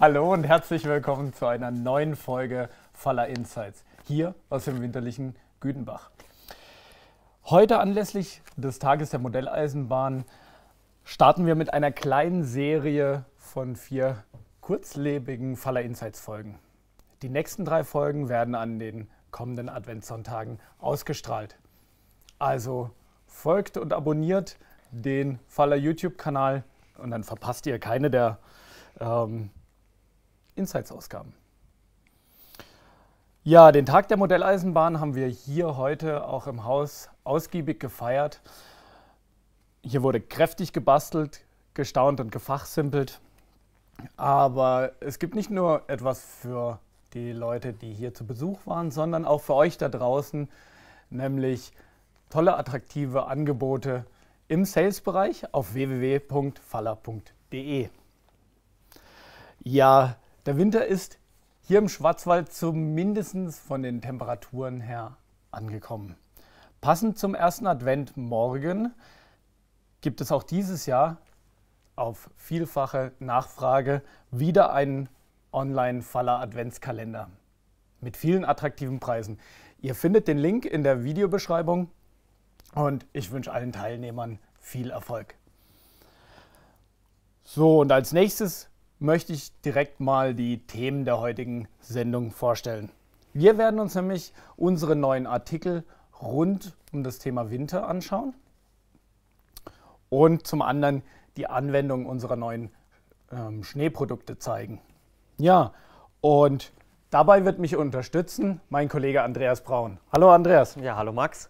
Hallo und herzlich willkommen zu einer neuen Folge Faller Insights hier aus dem winterlichen Güdenbach. Heute anlässlich des Tages der Modelleisenbahn starten wir mit einer kleinen Serie von vier kurzlebigen Faller Insights Folgen. Die nächsten drei Folgen werden an den kommenden Adventssonntagen ausgestrahlt. Also folgt und abonniert den Faller YouTube-Kanal und dann verpasst ihr keine der ähm, Insights-Ausgaben. Ja, den Tag der Modelleisenbahn haben wir hier heute auch im Haus ausgiebig gefeiert. Hier wurde kräftig gebastelt, gestaunt und gefachsimpelt. Aber es gibt nicht nur etwas für die Leute, die hier zu Besuch waren, sondern auch für euch da draußen, nämlich tolle, attraktive Angebote im Sales-Bereich auf www.faller.de. Ja, der Winter ist hier im Schwarzwald zumindest von den Temperaturen her angekommen. Passend zum ersten Advent morgen gibt es auch dieses Jahr auf vielfache Nachfrage wieder einen Online-Faller-Adventskalender mit vielen attraktiven Preisen. Ihr findet den Link in der Videobeschreibung und ich wünsche allen Teilnehmern viel Erfolg. So, und als nächstes möchte ich direkt mal die Themen der heutigen Sendung vorstellen. Wir werden uns nämlich unsere neuen Artikel rund um das Thema Winter anschauen und zum anderen die Anwendung unserer neuen ähm, Schneeprodukte zeigen. Ja, und dabei wird mich unterstützen mein Kollege Andreas Braun. Hallo Andreas. Ja, hallo Max.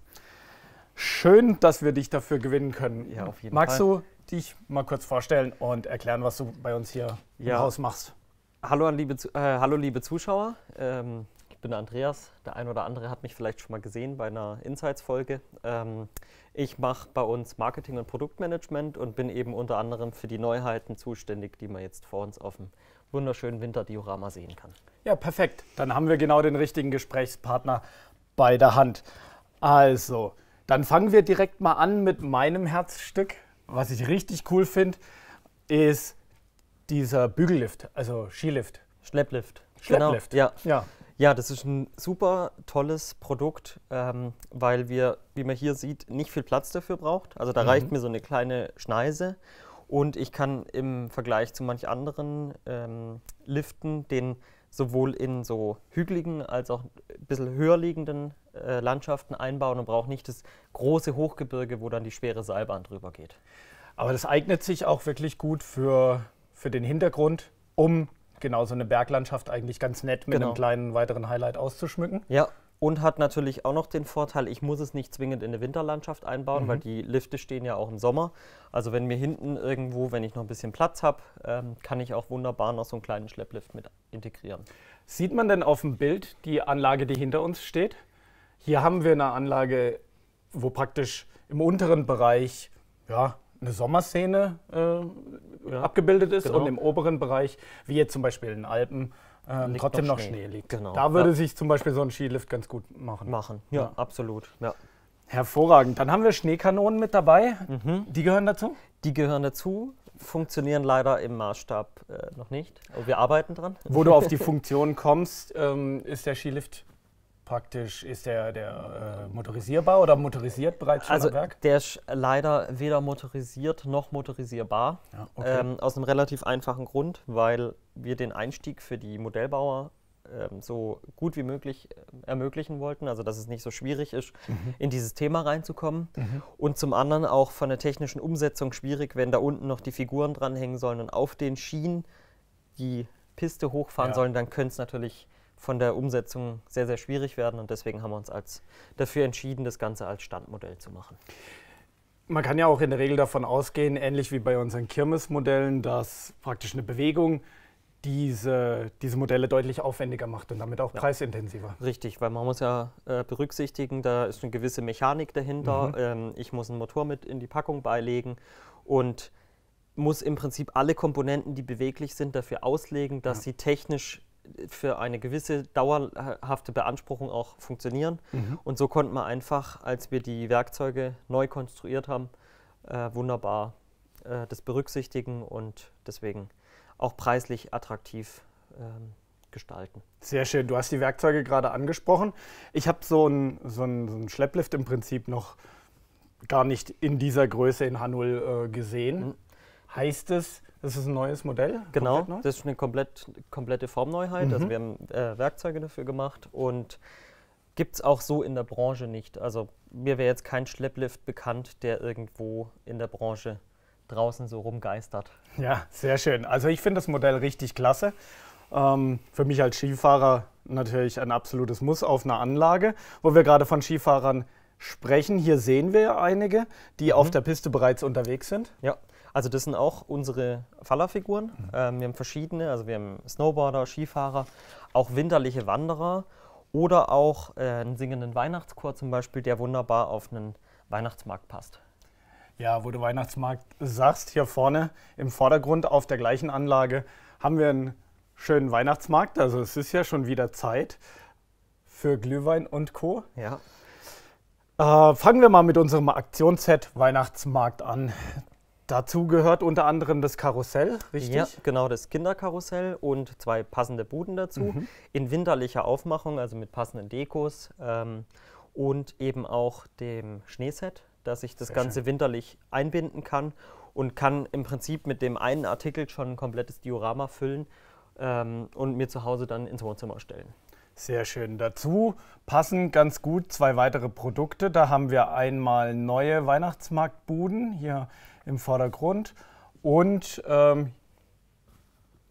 Schön, dass wir dich dafür gewinnen können. Ja, auf jeden Magst Fall. Magst du dich mal kurz vorstellen und erklären, was du bei uns hier ja. im Haus machst. Hallo, an liebe, äh, hallo liebe Zuschauer, ähm, ich bin Andreas. Der ein oder andere hat mich vielleicht schon mal gesehen bei einer Insights-Folge. Ähm, ich mache bei uns Marketing und Produktmanagement und bin eben unter anderem für die Neuheiten zuständig, die man jetzt vor uns auf dem wunderschönen Winterdiorama sehen kann. Ja, perfekt. Dann haben wir genau den richtigen Gesprächspartner bei der Hand. Also, dann fangen wir direkt mal an mit meinem Herzstück, was ich richtig cool finde, ist dieser Bügellift, also Skilift. Schlepplift. Genau. Schlepplift. Genau, ja. ja. das ist ein super tolles Produkt, ähm, weil wir, wie man hier sieht, nicht viel Platz dafür braucht. Also da mhm. reicht mir so eine kleine Schneise und ich kann im Vergleich zu manch anderen ähm, Liften den sowohl in so hügeligen als auch ein bisschen höher liegenden äh, Landschaften einbauen und braucht nicht das große Hochgebirge, wo dann die schwere Seilbahn drüber geht. Aber das eignet sich auch wirklich gut für, für den Hintergrund, um genau so eine Berglandschaft eigentlich ganz nett mit genau. einem kleinen weiteren Highlight auszuschmücken. Ja, und hat natürlich auch noch den Vorteil, ich muss es nicht zwingend in eine Winterlandschaft einbauen, mhm. weil die Lifte stehen ja auch im Sommer. Also wenn mir hinten irgendwo, wenn ich noch ein bisschen Platz habe, ähm, kann ich auch wunderbar noch so einen kleinen Schlepplift mit integrieren. Sieht man denn auf dem Bild die Anlage, die hinter uns steht? Hier haben wir eine Anlage, wo praktisch im unteren Bereich ja, eine Sommerszene äh, ja, abgebildet ist genau. und im oberen Bereich, wie jetzt zum Beispiel in den Alpen, ähm, trotzdem noch Schnee, Schnee liegt. Genau. Da würde ja. sich zum Beispiel so ein Skilift ganz gut machen. Machen, ja, ja. absolut. Ja. Hervorragend. Dann haben wir Schneekanonen mit dabei. Mhm. Die gehören dazu? Die gehören dazu, funktionieren leider im Maßstab äh, noch nicht. Aber wir arbeiten dran. Wo du auf die Funktion kommst, ähm, ist der Skilift praktisch, ist der, der äh, motorisierbar oder motorisiert bereits schon also am Werk? Der ist leider weder motorisiert noch motorisierbar. Ja, okay. ähm, aus einem relativ einfachen Grund, weil wir den Einstieg für die Modellbauer ähm, so gut wie möglich äh, ermöglichen wollten, also dass es nicht so schwierig ist, mhm. in dieses Thema reinzukommen. Mhm. Und zum anderen auch von der technischen Umsetzung schwierig, wenn da unten noch die Figuren dranhängen sollen und auf den Schienen die Piste hochfahren ja. sollen, dann könnte es natürlich von der Umsetzung sehr, sehr schwierig werden. Und deswegen haben wir uns als, dafür entschieden, das Ganze als Standmodell zu machen. Man kann ja auch in der Regel davon ausgehen, ähnlich wie bei unseren Kirmesmodellen, dass praktisch eine Bewegung diese, diese Modelle deutlich aufwendiger macht und damit auch ja. preisintensiver. Richtig, weil man muss ja äh, berücksichtigen, da ist eine gewisse Mechanik dahinter. Mhm. Ähm, ich muss einen Motor mit in die Packung beilegen und muss im Prinzip alle Komponenten, die beweglich sind, dafür auslegen, dass ja. sie technisch für eine gewisse dauerhafte Beanspruchung auch funktionieren. Mhm. Und so konnten wir einfach, als wir die Werkzeuge neu konstruiert haben, äh, wunderbar äh, das berücksichtigen und deswegen auch preislich attraktiv ähm, gestalten. Sehr schön, du hast die Werkzeuge gerade angesprochen. Ich habe so einen so so ein Schlepplift im Prinzip noch gar nicht in dieser Größe in Hanul äh, gesehen. Mhm heißt es, das ist ein neues Modell? Genau, neu? das ist eine komplett, komplette Formneuheit. Also mhm. Also wir haben äh, Werkzeuge dafür gemacht und gibt es auch so in der Branche nicht. Also mir wäre jetzt kein Schlepplift bekannt, der irgendwo in der Branche draußen so rumgeistert. Ja, sehr schön. Also ich finde das Modell richtig klasse. Ähm, für mich als Skifahrer natürlich ein absolutes Muss auf einer Anlage, wo wir gerade von Skifahrern sprechen. Hier sehen wir einige, die mhm. auf der Piste bereits unterwegs sind. Ja, also das sind auch unsere Fallerfiguren. Mhm. Ähm, wir haben verschiedene, also wir haben Snowboarder, Skifahrer, auch winterliche Wanderer oder auch äh, einen singenden Weihnachtschor zum Beispiel, der wunderbar auf einen Weihnachtsmarkt passt. Ja, wo du Weihnachtsmarkt sagst, hier vorne im Vordergrund auf der gleichen Anlage haben wir einen schönen Weihnachtsmarkt. Also es ist ja schon wieder Zeit für Glühwein und Co. Ja. Äh, fangen wir mal mit unserem Aktionsset Weihnachtsmarkt an. Dazu gehört unter anderem das Karussell, richtig? Ja, genau, das Kinderkarussell und zwei passende Buden dazu. Mhm. In winterlicher Aufmachung, also mit passenden Dekos ähm, und eben auch dem Schneeset, dass ich das Sehr Ganze schön. winterlich einbinden kann und kann im Prinzip mit dem einen Artikel schon ein komplettes Diorama füllen ähm, und mir zu Hause dann ins Wohnzimmer stellen. Sehr schön. Dazu passen ganz gut zwei weitere Produkte. Da haben wir einmal neue Weihnachtsmarktbuden. Hier im Vordergrund. Und ähm,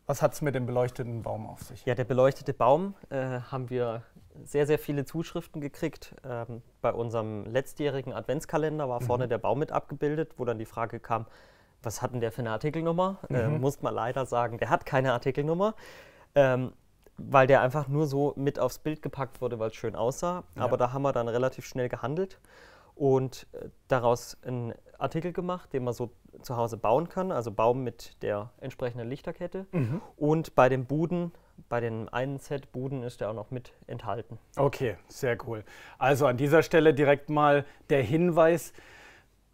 was hat es mit dem beleuchteten Baum auf sich? Ja, der beleuchtete Baum äh, haben wir sehr, sehr viele Zuschriften gekriegt. Ähm, bei unserem letztjährigen Adventskalender war mhm. vorne mhm. der Baum mit abgebildet, wo dann die Frage kam, was hat denn der für eine Artikelnummer? Äh, mhm. Äh, muss man leider sagen, der hat keine Artikelnummer, ähm, weil der einfach nur so mit aufs Bild gepackt wurde, weil es schön aussah. Ja. Aber da haben wir dann relativ schnell gehandelt und äh, daraus einen Artikel gemacht, den man so zu Hause bauen kann, also Baum mit der entsprechenden Lichterkette. Mhm. Und bei den Buden, bei den einen Set Buden ist der auch noch mit enthalten. Okay, sehr cool. Also an dieser Stelle direkt mal der Hinweis,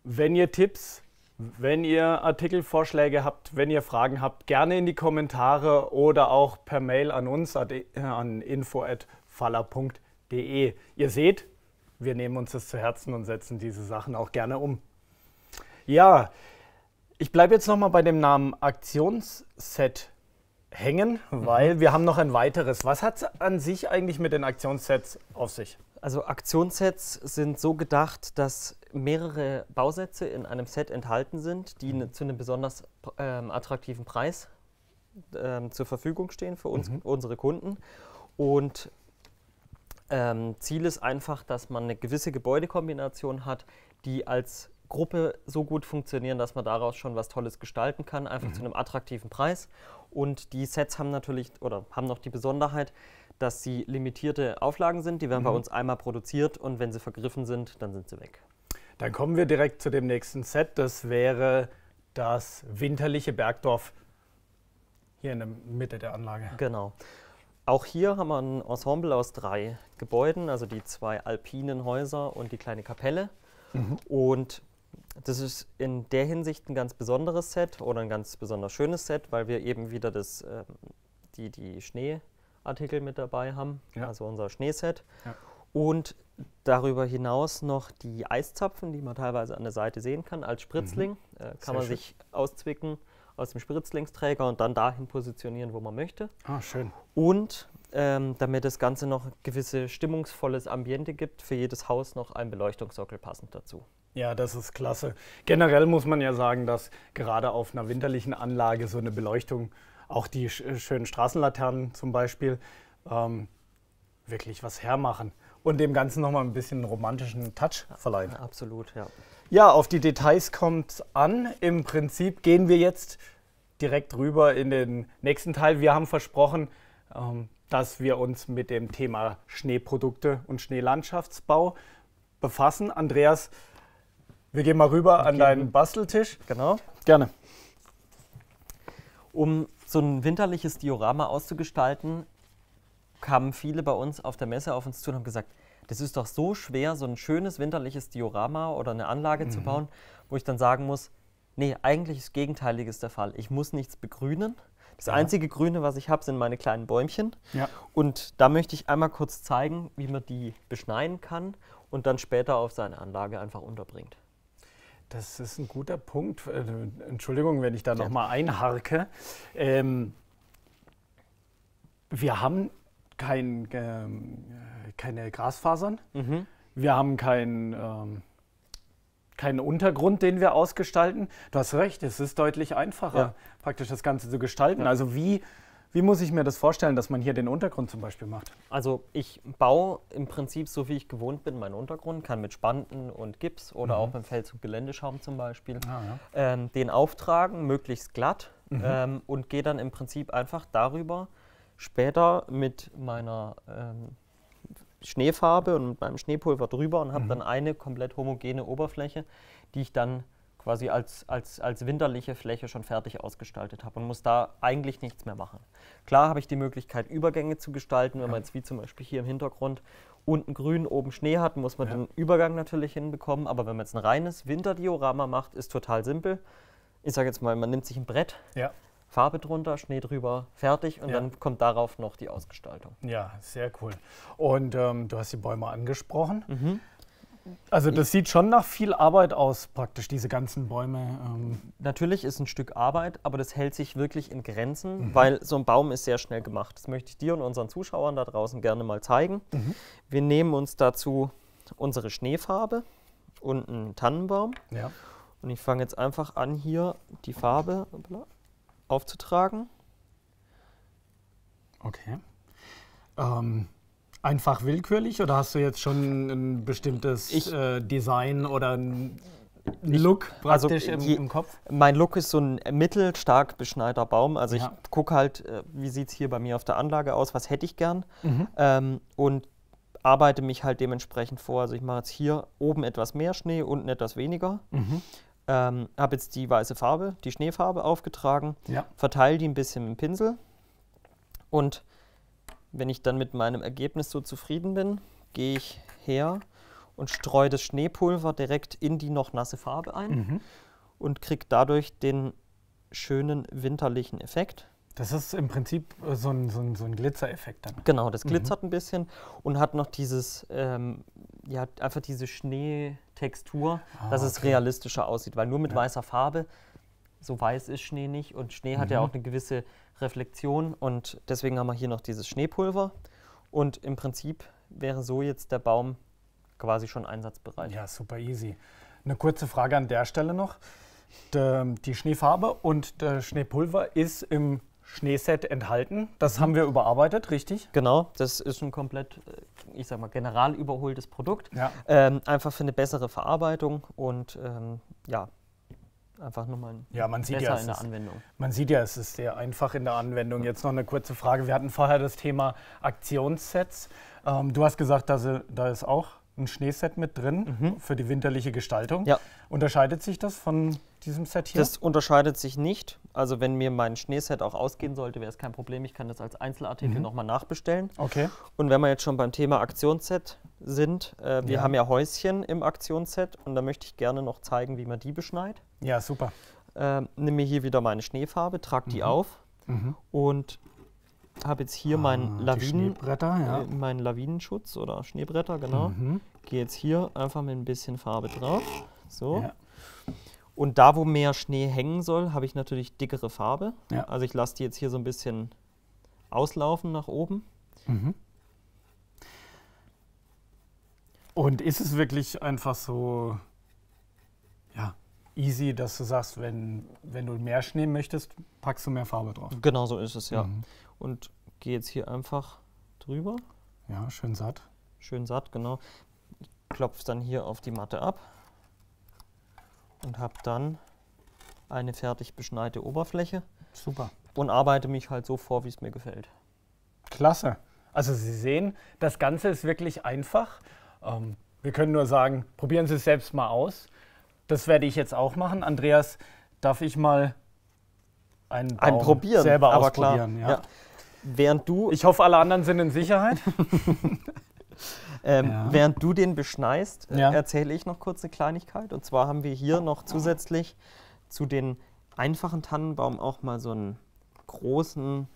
wenn ihr Tipps wenn ihr Artikelvorschläge habt, wenn ihr Fragen habt, gerne in die Kommentare oder auch per Mail an uns äh, an info.faller.de. Ihr seht, wir nehmen uns das zu Herzen und setzen diese Sachen auch gerne um. Ja, ich bleibe jetzt nochmal bei dem Namen Aktionsset hängen, mhm. weil mhm. wir haben noch ein weiteres. Was hat es an sich eigentlich mit den Aktionssets auf sich? Also Aktionssets sind so gedacht, dass mehrere Bausätze in einem Set enthalten sind, die mhm. ne, zu einem besonders ähm, attraktiven Preis ähm, zur Verfügung stehen für uns, mhm. unsere Kunden. Und ähm, Ziel ist einfach, dass man eine gewisse Gebäudekombination hat, die als Gruppe so gut funktionieren, dass man daraus schon was Tolles gestalten kann, einfach mhm. zu einem attraktiven Preis. Und die Sets haben natürlich oder haben noch die Besonderheit, dass sie limitierte Auflagen sind. Die werden mhm. bei uns einmal produziert und wenn sie vergriffen sind, dann sind sie weg. Dann kommen wir direkt zu dem nächsten Set. Das wäre das winterliche Bergdorf hier in der Mitte der Anlage. Genau. Auch hier haben wir ein Ensemble aus drei Gebäuden, also die zwei alpinen Häuser und die kleine Kapelle. Mhm. Und das ist in der Hinsicht ein ganz besonderes Set oder ein ganz besonders schönes Set, weil wir eben wieder das, äh, die, die Schneeartikel mit dabei haben, ja. also unser Schneeset. Ja. Und darüber hinaus noch die Eiszapfen, die man teilweise an der Seite sehen kann, als Spritzling. Mhm. Äh, kann Sehr man schön. sich auszwicken aus dem Spritzlingsträger und dann dahin positionieren, wo man möchte. Ah, schön. Und ähm, damit das Ganze noch ein gewisses stimmungsvolles Ambiente gibt, für jedes Haus noch ein Beleuchtungssockel passend dazu. Ja, das ist klasse. Generell muss man ja sagen, dass gerade auf einer winterlichen Anlage so eine Beleuchtung, auch die äh, schönen Straßenlaternen zum Beispiel, ähm, wirklich was hermachen und dem Ganzen nochmal ein bisschen romantischen Touch verleihen. Ja, absolut, ja. Ja, auf die Details kommt es an. Im Prinzip gehen wir jetzt direkt rüber in den nächsten Teil. Wir haben versprochen, ähm, dass wir uns mit dem Thema Schneeprodukte und Schneelandschaftsbau befassen. Andreas, wir gehen mal rüber wir an deinen Basteltisch. Genau. Gerne. Um so ein winterliches Diorama auszugestalten, kamen viele bei uns auf der Messe auf uns zu und haben gesagt, das ist doch so schwer, so ein schönes winterliches Diorama oder eine Anlage mhm. zu bauen, wo ich dann sagen muss, nee, eigentlich ist Gegenteiliges der Fall. Ich muss nichts begrünen. Das ja. einzige Grüne, was ich habe, sind meine kleinen Bäumchen. Ja. Und da möchte ich einmal kurz zeigen, wie man die beschneiden kann und dann später auf seine Anlage einfach unterbringt. Das ist ein guter Punkt. Äh, Entschuldigung, wenn ich da ja. nochmal einharke. Ähm, wir haben kein ähm, keine Grasfasern. Mhm. Wir haben keinen, ähm, keinen Untergrund, den wir ausgestalten. Du hast recht, es ist deutlich einfacher, ja. praktisch das Ganze zu gestalten. Ja. Also wie, wie muss ich mir das vorstellen, dass man hier den Untergrund zum Beispiel macht? Also ich baue im Prinzip so, wie ich gewohnt bin, meinen Untergrund, kann mit Spanten und Gips oder mhm. auch mit Feldzug Geländeschaum zum Beispiel ah, ja. ähm, den auftragen, möglichst glatt mhm. ähm, und gehe dann im Prinzip einfach darüber, später mit meiner ähm, Schneefarbe und mit meinem Schneepulver drüber und habe mhm. dann eine komplett homogene Oberfläche, die ich dann quasi als, als, als winterliche Fläche schon fertig ausgestaltet habe und muss da eigentlich nichts mehr machen. Klar habe ich die Möglichkeit, Übergänge zu gestalten, wenn man jetzt wie zum Beispiel hier im Hintergrund unten grün, oben Schnee hat, muss man ja. den Übergang natürlich hinbekommen. Aber wenn man jetzt ein reines Winterdiorama macht, ist total simpel. Ich sage jetzt mal, man nimmt sich ein Brett, ja. Farbe drunter, Schnee drüber, fertig und ja. dann kommt darauf noch die Ausgestaltung. Ja, sehr cool. Und ähm, du hast die Bäume angesprochen. Mhm. Also das sieht schon nach viel Arbeit aus, praktisch diese ganzen Bäume. Ähm. Natürlich ist ein Stück Arbeit, aber das hält sich wirklich in Grenzen, mhm. weil so ein Baum ist sehr schnell gemacht. Das möchte ich dir und unseren Zuschauern da draußen gerne mal zeigen. Mhm. Wir nehmen uns dazu unsere Schneefarbe und einen Tannenbaum. Ja. Und ich fange jetzt einfach an, hier die Farbe aufzutragen. Okay. Ähm, einfach willkürlich oder hast du jetzt schon ein bestimmtes ich, äh, Design oder ein Look also praktisch also, im, je, im, Kopf? Mein Look ist so ein mittelstark beschneiter Baum. Also ja. ich gucke halt, äh, wie sieht es hier bei mir auf der Anlage aus, was hätte ich gern. Mhm. Ähm, und arbeite mich halt dementsprechend vor. Also ich mache jetzt hier oben etwas mehr Schnee, unten etwas weniger. Mhm. Ähm, habe jetzt die weiße Farbe, die Schneefarbe aufgetragen, ja. verteile die ein bisschen mit dem Pinsel und wenn ich dann mit meinem Ergebnis so zufrieden bin, gehe ich her und streue das Schneepulver direkt in die noch nasse Farbe ein mhm. und kriege dadurch den schönen winterlichen Effekt. Das ist im Prinzip äh, so ein, so ein, so ein Glitzereffekt dann. Genau, das mhm. glitzert mhm. ein bisschen und hat noch dieses, ähm, ja, einfach diese Schneetextur, ah, dass okay. es realistischer aussieht, weil nur mit ja. weißer Farbe, so weiß ist Schnee nicht und Schnee mhm. hat ja mhm. auch eine gewisse Reflexion und deswegen haben wir hier noch dieses Schneepulver und im Prinzip wäre so jetzt der Baum quasi schon einsatzbereit. Ja, super easy. Eine kurze Frage an der Stelle noch. die Schneefarbe und der Schneepulver ist im Schneeset enthalten. Das haben wir überarbeitet, richtig? Genau, das ist ein komplett, äh, ich sag mal, general überholtes Produkt. Ja. Ähm, einfach für eine bessere Verarbeitung und ähm, ja, einfach nochmal ein ja, besser ja, in der ist, Anwendung. Man sieht ja, es ist sehr einfach in der Anwendung. Jetzt noch eine kurze Frage. Wir hatten vorher das Thema Aktionssets. Ähm, du hast gesagt, dass, da ist auch ein Schneeset mit drin mhm. für die winterliche Gestaltung. Ja. Unterscheidet sich das von diesem Set hier? Das unterscheidet sich nicht. Also wenn mir mein Schneeset auch ausgehen sollte, wäre es kein Problem. Ich kann das als Einzelartikel mhm. nochmal nachbestellen. Okay. Und wenn wir jetzt schon beim Thema Aktionsset sind, äh, wir ja. haben ja Häuschen im Aktionsset und da möchte ich gerne noch zeigen, wie man die beschneit. Ja, super. Äh, nimm mir hier wieder meine Schneefarbe, trage die mhm. auf mhm. und habe jetzt hier ah, meinen Lawinen, ja. Äh, meinen Lawinenschutz oder Schneebretter, genau. Mhm. Gehe jetzt hier einfach mit ein bisschen Farbe drauf. So. Ja. Und da, wo mehr Schnee hängen soll, habe ich natürlich dickere Farbe. Ja. Also ich lasse die jetzt hier so ein bisschen auslaufen nach oben. Mhm. Und ist es wirklich einfach so ja, easy, dass du sagst, wenn, wenn du mehr Schnee möchtest, packst du mehr Farbe drauf? Genau so ist es, ja. Mhm. Und gehe jetzt hier einfach drüber. Ja, schön satt. Schön satt, genau. Klopf dann hier auf die Matte ab und habe dann eine fertig beschneite Oberfläche. Super. Und arbeite mich halt so vor, wie es mir gefällt. Klasse. Also Sie sehen, das Ganze ist wirklich einfach. Ähm, wir können nur sagen, probieren Sie es selbst mal aus. Das werde ich jetzt auch machen. Andreas, darf ich mal einen Baum ein Probieren, selber aber ausprobieren? Klar. Ja. Ja. Während du ich hoffe, alle anderen sind in Sicherheit. Ähm, ja. Während du den beschneist, äh, ja. erzähle ich noch kurz eine Kleinigkeit. Und zwar haben wir hier noch zusätzlich zu den einfachen Tannenbaum auch mal so einen großen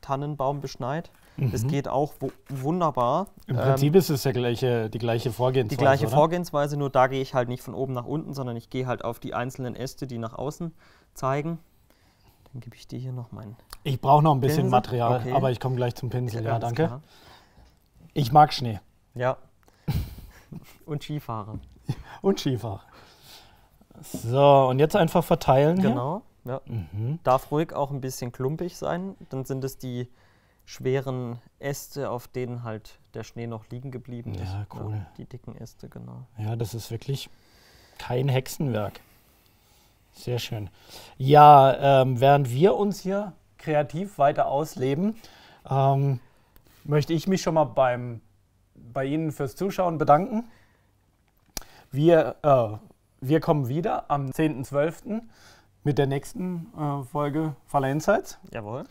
Tannenbaum beschneit. Mhm. geht auch wunderbar. Im ähm, Prinzip ähm, ist es ja gleiche, die gleiche Vorgehensweise. Die gleiche oder? Vorgehensweise, nur da gehe ich halt nicht von oben nach unten, sondern ich gehe halt auf die einzelnen Äste, die nach außen zeigen. Dann gebe ich dir hier noch meinen. Ich brauche noch ein bisschen Pinsel. Material, okay. aber ich komme gleich zum Pinsel. Ja, ja danke. Klar. Ich mag Schnee. Ja. Und Skifahren. Und Skifahren. So, und jetzt einfach verteilen. Genau. Ja. Mhm. Darf ruhig auch ein bisschen klumpig sein. Dann sind es die schweren Äste, auf denen halt der Schnee noch liegen geblieben ist. Ja, cool. Ja, die dicken Äste, genau. Ja, das ist wirklich kein Hexenwerk. Sehr schön. Ja, ähm, während wir uns hier kreativ weiter ausleben, ähm, möchte ich mich schon mal beim, bei Ihnen fürs Zuschauen bedanken. Wir, äh, wir kommen wieder am 10.12. mit der nächsten äh, Folge Insights. Jawohl.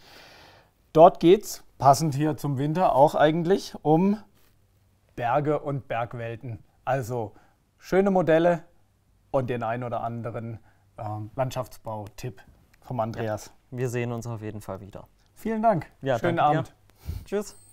Dort geht es, passend hier zum Winter auch eigentlich, um Berge und Bergwelten. Also schöne Modelle und den ein oder anderen äh, Landschaftsbau-Tipp vom Andreas. Ja, wir sehen uns auf jeden Fall wieder. Vielen Dank. Ja, Schönen Abend. Dir. Tschüss.